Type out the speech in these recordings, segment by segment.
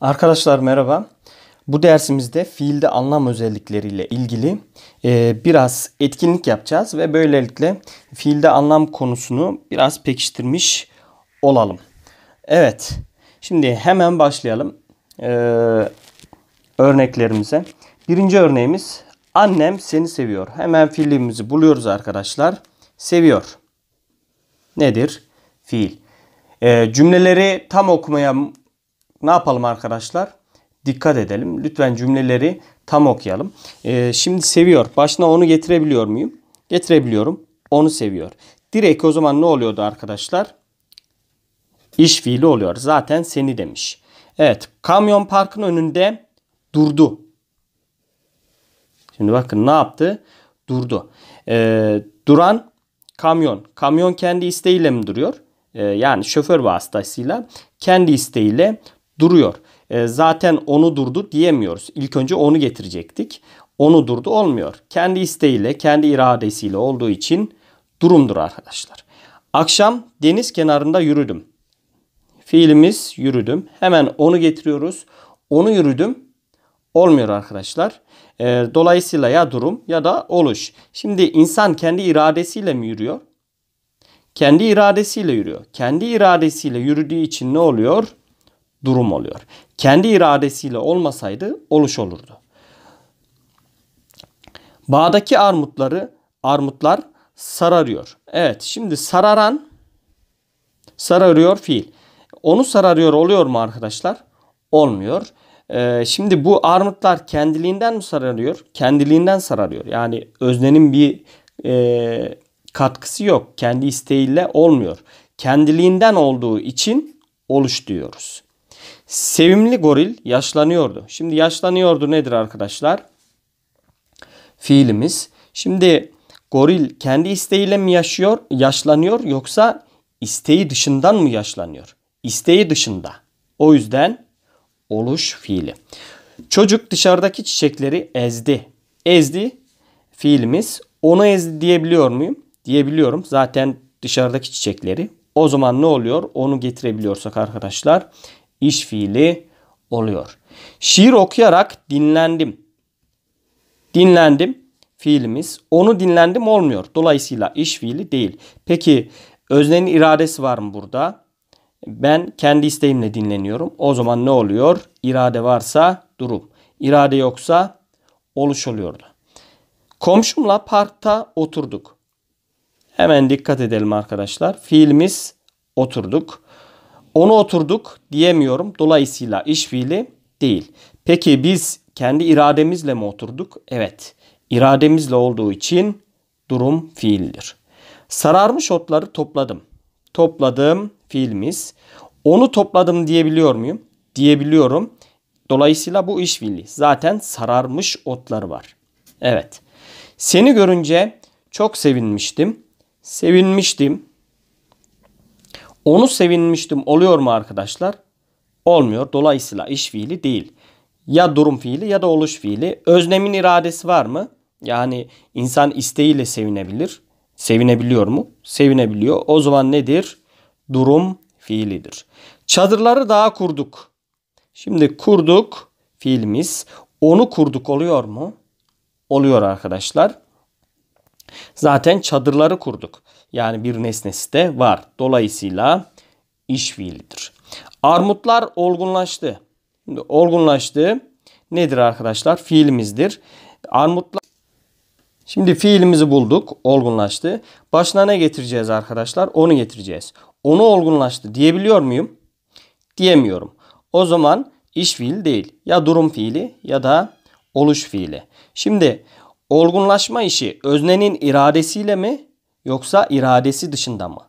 Arkadaşlar merhaba. Bu dersimizde fiilde anlam özellikleriyle ilgili e, biraz etkinlik yapacağız ve böylelikle fiilde anlam konusunu biraz pekiştirmiş olalım. Evet, şimdi hemen başlayalım e, örneklerimize. Birinci örneğimiz annem seni seviyor. Hemen fiilimizi buluyoruz arkadaşlar. Seviyor. Nedir? Fiil. E, cümleleri tam okumaya ne yapalım arkadaşlar? Dikkat edelim. Lütfen cümleleri tam okuyalım. Ee, şimdi seviyor. Başına onu getirebiliyor muyum? Getirebiliyorum. Onu seviyor. Direkt o zaman ne oluyordu arkadaşlar? İş fiili oluyor. Zaten seni demiş. Evet. Kamyon parkın önünde durdu. Şimdi bakın ne yaptı? Durdu. Ee, duran kamyon. Kamyon kendi isteğiyle mi duruyor? Ee, yani şoför vasıtasıyla kendi isteğiyle duruyor. E, zaten onu durdur diyemiyoruz. İlk önce onu getirecektik. Onu durdu olmuyor. Kendi isteğiyle, kendi iradesiyle olduğu için durumdur arkadaşlar. Akşam deniz kenarında yürüdüm. Fiilimiz yürüdüm. Hemen onu getiriyoruz. Onu yürüdüm. Olmuyor arkadaşlar. E, dolayısıyla ya durum ya da oluş. Şimdi insan kendi iradesiyle mi yürüyor? Kendi iradesiyle yürüyor. Kendi iradesiyle yürüdüğü için ne oluyor? durum oluyor. Kendi iradesiyle olmasaydı oluş olurdu. Bağdaki armutları armutlar sararıyor. Evet şimdi sararan sararıyor fiil. Onu sararıyor oluyor mu arkadaşlar? Olmuyor. Ee, şimdi bu armutlar kendiliğinden mi sararıyor? Kendiliğinden sararıyor. Yani öznenin bir e, katkısı yok. Kendi isteğiyle olmuyor. Kendiliğinden olduğu için oluş diyoruz. Sevimli goril yaşlanıyordu. Şimdi yaşlanıyordu nedir arkadaşlar? Fiilimiz. Şimdi goril kendi isteğiyle mi yaşıyor, yaşlanıyor yoksa isteği dışından mı yaşlanıyor? İsteği dışında. O yüzden oluş fiili. Çocuk dışarıdaki çiçekleri ezdi. Ezdi fiilimiz. Onu ezdi diyebiliyor muyum? Diyebiliyorum. Zaten dışarıdaki çiçekleri. O zaman ne oluyor? Onu getirebiliyorsak arkadaşlar iş fiili oluyor. Şiir okuyarak dinlendim. Dinlendim fiilimiz. Onu dinlendim olmuyor. Dolayısıyla iş fiili değil. Peki öznenin iradesi var mı burada? Ben kendi isteğimle dinleniyorum. O zaman ne oluyor? İrade varsa durum. İrade yoksa oluş oluyordu. Komşumla parkta oturduk. Hemen dikkat edelim arkadaşlar. Fiilimiz oturduk. Onu oturduk diyemiyorum. Dolayısıyla iş fiili değil. Peki biz kendi irademizle mi oturduk? Evet. İrademizle olduğu için durum fiildir. Sararmış otları topladım. Topladım fiilimiz. Onu topladım diyebiliyor muyum? Diyebiliyorum. Dolayısıyla bu iş fiili. Zaten sararmış otlar var. Evet. Seni görünce çok sevinmiştim. Sevinmiştim. Onu sevinmiştim oluyor mu arkadaşlar? Olmuyor. Dolayısıyla iş fiili değil. Ya durum fiili ya da oluş fiili. Öznemin iradesi var mı? Yani insan isteğiyle sevinebilir. Sevinebiliyor mu? Sevinebiliyor. O zaman nedir? Durum fiilidir. Çadırları daha kurduk. Şimdi kurduk fiilimiz. Onu kurduk oluyor mu? Oluyor arkadaşlar. Zaten çadırları kurduk. Yani bir nesnesi de var. Dolayısıyla iş fiilidir. Armutlar olgunlaştı. Şimdi olgunlaştı nedir arkadaşlar? Fiilimizdir. Armutlar Şimdi fiilimizi bulduk. Olgunlaştı. Başına ne getireceğiz arkadaşlar? Onu getireceğiz. Onu olgunlaştı diyebiliyor muyum? Diyemiyorum. O zaman iş fiil değil. Ya durum fiili ya da oluş fiili. Şimdi olgunlaşma işi öznenin iradesiyle mi yoksa iradesi dışında mı?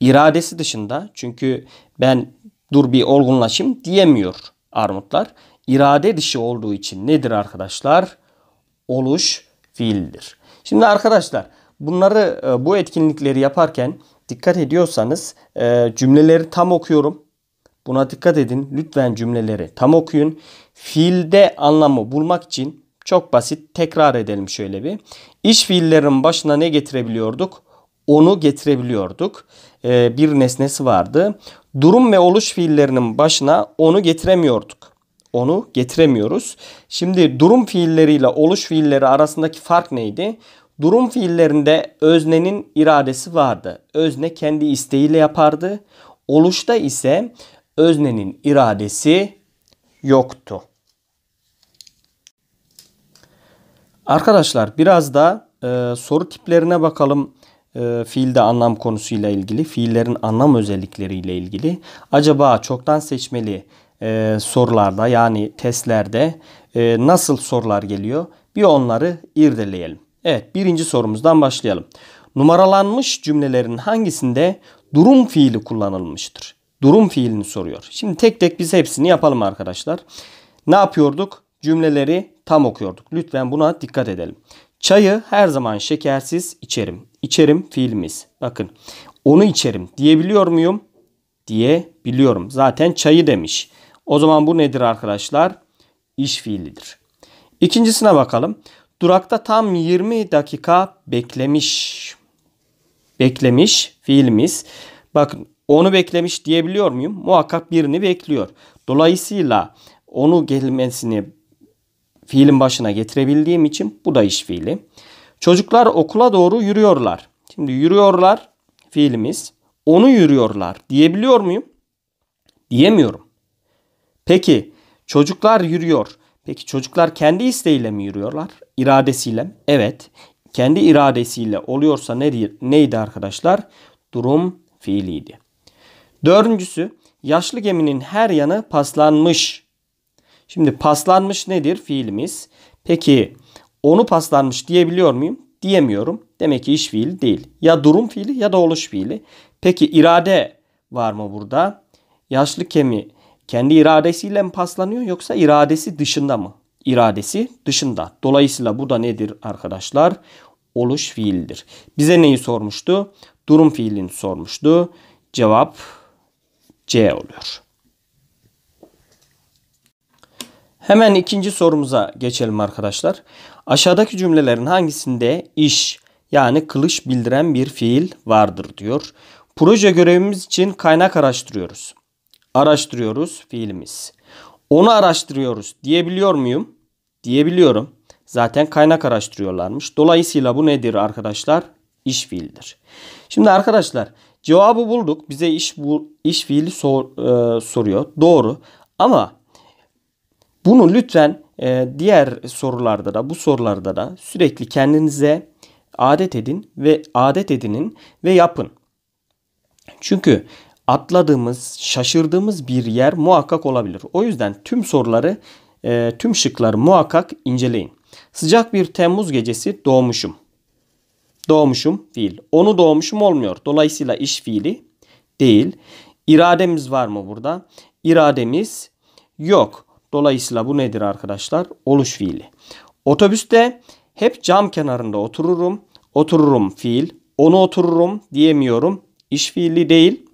İradesi dışında çünkü ben dur bir olgunlaşayım diyemiyor armutlar. İrade dışı olduğu için nedir arkadaşlar? Oluş fiildir. Şimdi arkadaşlar bunları e, bu etkinlikleri yaparken dikkat ediyorsanız e, cümleleri tam okuyorum. Buna dikkat edin. Lütfen cümleleri tam okuyun. Fiilde anlamı bulmak için çok basit tekrar edelim şöyle bir. İş fiillerin başına ne getirebiliyorduk? onu getirebiliyorduk. Ee, bir nesnesi vardı. Durum ve oluş fiillerinin başına onu getiremiyorduk. Onu getiremiyoruz. Şimdi durum fiilleriyle oluş fiilleri arasındaki fark neydi? Durum fiillerinde öznenin iradesi vardı. Özne kendi isteğiyle yapardı. Oluşta ise öznenin iradesi yoktu. Arkadaşlar biraz da e, soru tiplerine bakalım e, ee, fiilde anlam konusuyla ilgili, fiillerin anlam özellikleriyle ilgili acaba çoktan seçmeli e, sorularda yani testlerde e, nasıl sorular geliyor bir onları irdeleyelim. Evet birinci sorumuzdan başlayalım. Numaralanmış cümlelerin hangisinde durum fiili kullanılmıştır? Durum fiilini soruyor. Şimdi tek tek biz hepsini yapalım arkadaşlar. Ne yapıyorduk? Cümleleri tam okuyorduk. Lütfen buna dikkat edelim. Çayı her zaman şekersiz içerim. İçerim fiilimiz. Bakın onu içerim diyebiliyor muyum? Diyebiliyorum. Zaten çayı demiş. O zaman bu nedir arkadaşlar? İş fiilidir. İkincisine bakalım. Durakta tam 20 dakika beklemiş. Beklemiş fiilimiz. Bakın onu beklemiş diyebiliyor muyum? Muhakkak birini bekliyor. Dolayısıyla onu gelmesini fiilin başına getirebildiğim için bu da iş fiili. Çocuklar okula doğru yürüyorlar. Şimdi yürüyorlar fiilimiz. Onu yürüyorlar diyebiliyor muyum? Diyemiyorum. Peki çocuklar yürüyor. Peki çocuklar kendi isteğiyle mi yürüyorlar? İradesiyle mi? Evet. Kendi iradesiyle oluyorsa ne, neydi arkadaşlar? Durum fiiliydi. Dördüncüsü yaşlı geminin her yanı paslanmış. Şimdi paslanmış nedir fiilimiz? Peki onu paslanmış diyebiliyor muyum? Diyemiyorum. Demek ki iş fiili değil. Ya durum fiili ya da oluş fiili. Peki irade var mı burada? Yaşlı kemi kendi iradesiyle mi paslanıyor yoksa iradesi dışında mı? İradesi dışında. Dolayısıyla bu da nedir arkadaşlar? Oluş fiildir. Bize neyi sormuştu? Durum fiilini sormuştu. Cevap C oluyor. Hemen ikinci sorumuza geçelim arkadaşlar. Aşağıdaki cümlelerin hangisinde iş yani kılıç bildiren bir fiil vardır diyor. Proje görevimiz için kaynak araştırıyoruz. Araştırıyoruz fiilimiz. Onu araştırıyoruz diyebiliyor muyum? Diyebiliyorum. Zaten kaynak araştırıyorlarmış. Dolayısıyla bu nedir arkadaşlar? İş fiildir. Şimdi arkadaşlar cevabı bulduk. Bize iş bu iş fiili sor, e, soruyor. Doğru. Ama bunu lütfen e, diğer sorularda da bu sorularda da sürekli kendinize adet edin ve adet edinin ve yapın. Çünkü atladığımız, şaşırdığımız bir yer muhakkak olabilir. O yüzden tüm soruları, e, tüm şıkları muhakkak inceleyin. Sıcak bir Temmuz gecesi doğmuşum. Doğmuşum fiil. Onu doğmuşum olmuyor. Dolayısıyla iş fiili değil. İrademiz var mı burada? İrademiz yok. Dolayısıyla bu nedir arkadaşlar? Oluş fiili. Otobüste hep cam kenarında otururum. Otururum fiil. Onu otururum diyemiyorum. İş fiili değil.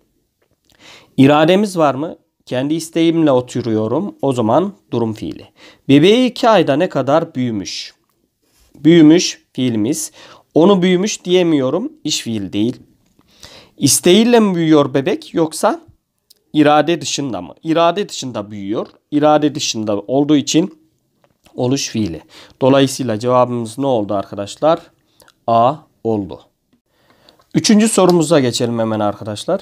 İrademiz var mı? Kendi isteğimle oturuyorum. O zaman durum fiili. Bebeği iki ayda ne kadar büyümüş? Büyümüş fiilimiz. Onu büyümüş diyemiyorum. İş fiil değil. İsteğiyle mi büyüyor bebek yoksa irade dışında mı? İrade dışında büyüyor. İrade dışında olduğu için oluş fiili. Dolayısıyla cevabımız ne oldu arkadaşlar? A oldu. Üçüncü sorumuza geçelim hemen arkadaşlar.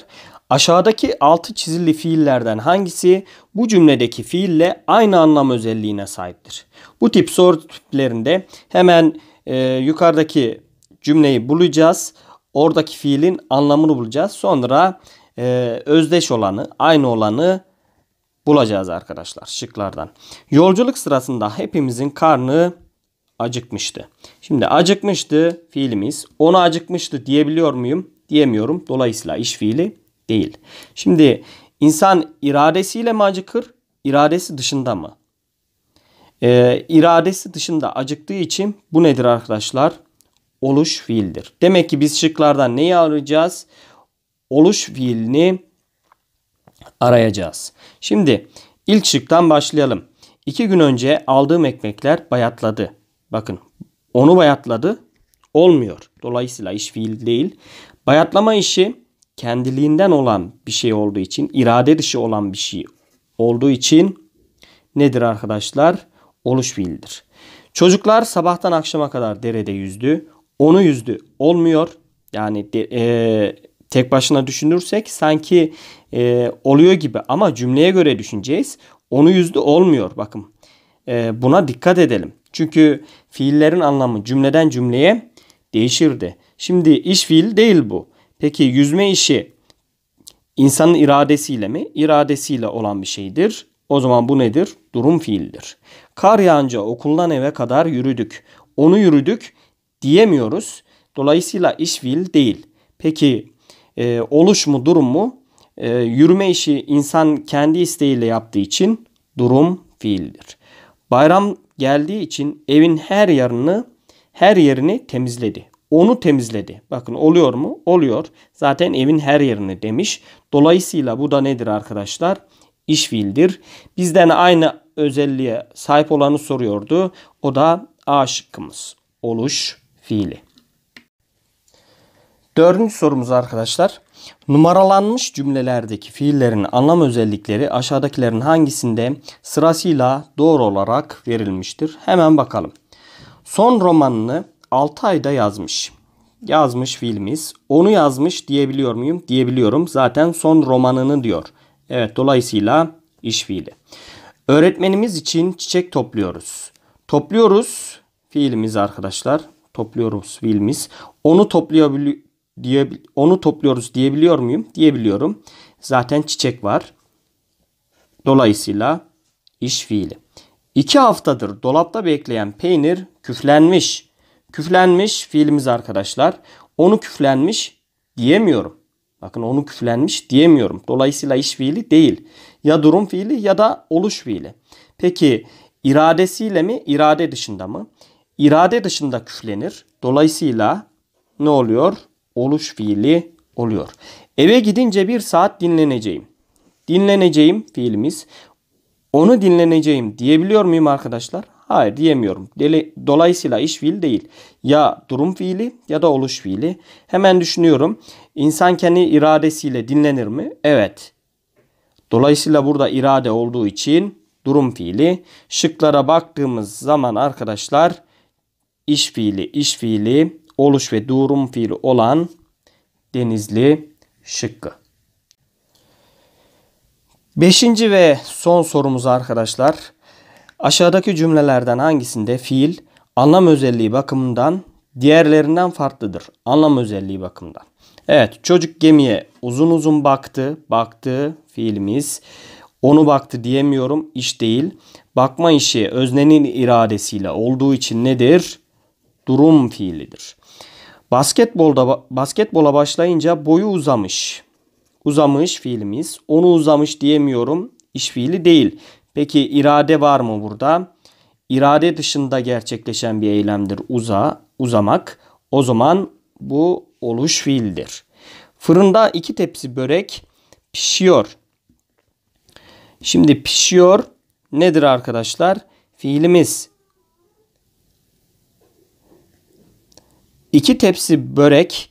Aşağıdaki altı çizili fiillerden hangisi bu cümledeki fiille aynı anlam özelliğine sahiptir? Bu tip soru tiplerinde hemen e, yukarıdaki cümleyi bulacağız. Oradaki fiilin anlamını bulacağız. Sonra e, özdeş olanı, aynı olanı bulacağız arkadaşlar şıklardan. Yolculuk sırasında hepimizin karnı acıkmıştı. Şimdi acıkmıştı fiilimiz. Ona acıkmıştı diyebiliyor muyum? Diyemiyorum. Dolayısıyla iş fiili değil. Şimdi insan iradesiyle mi acıkır? İradesi dışında mı? Ee, iradesi dışında acıktığı için bu nedir arkadaşlar? Oluş fiildir. Demek ki biz şıklardan neyi alacağız? oluş fiilini arayacağız. Şimdi ilk şıktan başlayalım. İki gün önce aldığım ekmekler bayatladı. Bakın onu bayatladı olmuyor. Dolayısıyla iş fiil değil. Bayatlama işi kendiliğinden olan bir şey olduğu için, irade dışı olan bir şey olduğu için nedir arkadaşlar? Oluş fiildir. Çocuklar sabahtan akşama kadar derede yüzdü. Onu yüzdü olmuyor. Yani de, e, tek başına düşünürsek sanki e, oluyor gibi ama cümleye göre düşüneceğiz. Onu yüzde olmuyor bakın. E, buna dikkat edelim. Çünkü fiillerin anlamı cümleden cümleye değişirdi. Şimdi iş fiil değil bu. Peki yüzme işi insanın iradesiyle mi? İradesiyle olan bir şeydir. O zaman bu nedir? Durum fiildir. Kar yağınca okuldan eve kadar yürüdük. Onu yürüdük diyemiyoruz. Dolayısıyla iş fiil değil. Peki e, oluş mu durum mu? E, yürüme işi insan kendi isteğiyle yaptığı için durum fiildir. Bayram geldiği için evin her yerini, her yerini temizledi. Onu temizledi. Bakın oluyor mu? Oluyor. Zaten evin her yerini demiş. Dolayısıyla bu da nedir arkadaşlar? İş fiildir. Bizden aynı özelliğe sahip olanı soruyordu. O da A şıkkımız. Oluş fiili. Dördüncü sorumuz arkadaşlar. Numaralanmış cümlelerdeki fiillerin anlam özellikleri aşağıdakilerin hangisinde sırasıyla doğru olarak verilmiştir? Hemen bakalım. Son romanını 6 ayda yazmış. Yazmış fiilimiz. Onu yazmış diyebiliyor muyum? Diyebiliyorum. Zaten son romanını diyor. Evet dolayısıyla iş fiili. Öğretmenimiz için çiçek topluyoruz. Topluyoruz fiilimiz arkadaşlar. Topluyoruz fiilimiz. Onu toplayabili diye onu topluyoruz diyebiliyor muyum? Diyebiliyorum. Zaten çiçek var. Dolayısıyla iş fiili. İki haftadır dolapta bekleyen peynir küflenmiş. Küflenmiş fiilimiz arkadaşlar. Onu küflenmiş diyemiyorum. Bakın onu küflenmiş diyemiyorum. Dolayısıyla iş fiili değil. Ya durum fiili ya da oluş fiili. Peki iradesiyle mi irade dışında mı? İrade dışında küflenir. Dolayısıyla ne oluyor? oluş fiili oluyor. Eve gidince bir saat dinleneceğim. Dinleneceğim fiilimiz. Onu dinleneceğim diyebiliyor muyum arkadaşlar? Hayır diyemiyorum. Dolayısıyla iş fiil değil. Ya durum fiili ya da oluş fiili. Hemen düşünüyorum. İnsan kendi iradesiyle dinlenir mi? Evet. Dolayısıyla burada irade olduğu için durum fiili. Şıklara baktığımız zaman arkadaşlar iş fiili, iş fiili, oluş ve durum fiili olan Denizli şıkkı. Beşinci ve son sorumuz arkadaşlar. Aşağıdaki cümlelerden hangisinde fiil anlam özelliği bakımından diğerlerinden farklıdır? Anlam özelliği bakımından. Evet çocuk gemiye uzun uzun baktı. Baktı fiilimiz. Onu baktı diyemiyorum iş değil. Bakma işi öznenin iradesiyle olduğu için nedir? Durum fiilidir. Basketbolda basketbola başlayınca boyu uzamış. Uzamış fiilimiz. Onu uzamış diyemiyorum. İş fiili değil. Peki irade var mı burada? İrade dışında gerçekleşen bir eylemdir uza, uzamak. O zaman bu oluş fiildir. Fırında iki tepsi börek pişiyor. Şimdi pişiyor nedir arkadaşlar? Fiilimiz 2 tepsi börek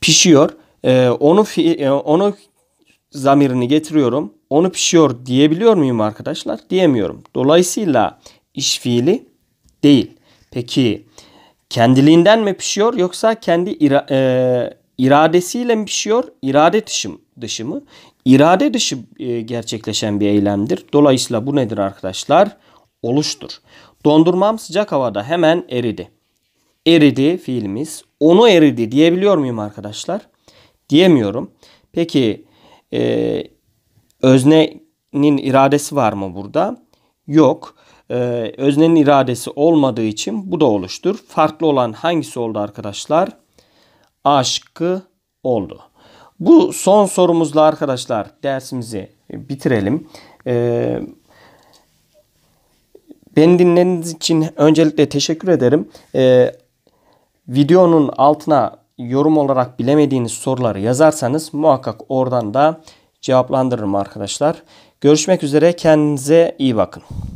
pişiyor. Ee, onu fi, e, onu zamirini getiriyorum. Onu pişiyor diyebiliyor muyum arkadaşlar? Diyemiyorum. Dolayısıyla iş fiili değil. Peki kendiliğinden mi pişiyor yoksa kendi ira, e, iradesiyle mi pişiyor? İrade dışı, dışı mı? İrade dışı e, gerçekleşen bir eylemdir. Dolayısıyla bu nedir arkadaşlar? Oluştur. Dondurmam sıcak havada hemen eridi eridi fiilimiz. Onu eridi diyebiliyor muyum arkadaşlar? Diyemiyorum. Peki e, öznenin iradesi var mı burada? Yok. E, öznenin iradesi olmadığı için bu da oluştur. Farklı olan hangisi oldu arkadaşlar? Aşkı oldu. Bu son sorumuzla arkadaşlar dersimizi bitirelim. Ee, beni dinlediğiniz için öncelikle teşekkür ederim. Ee, videonun altına yorum olarak bilemediğiniz soruları yazarsanız muhakkak oradan da cevaplandırırım arkadaşlar. Görüşmek üzere kendinize iyi bakın.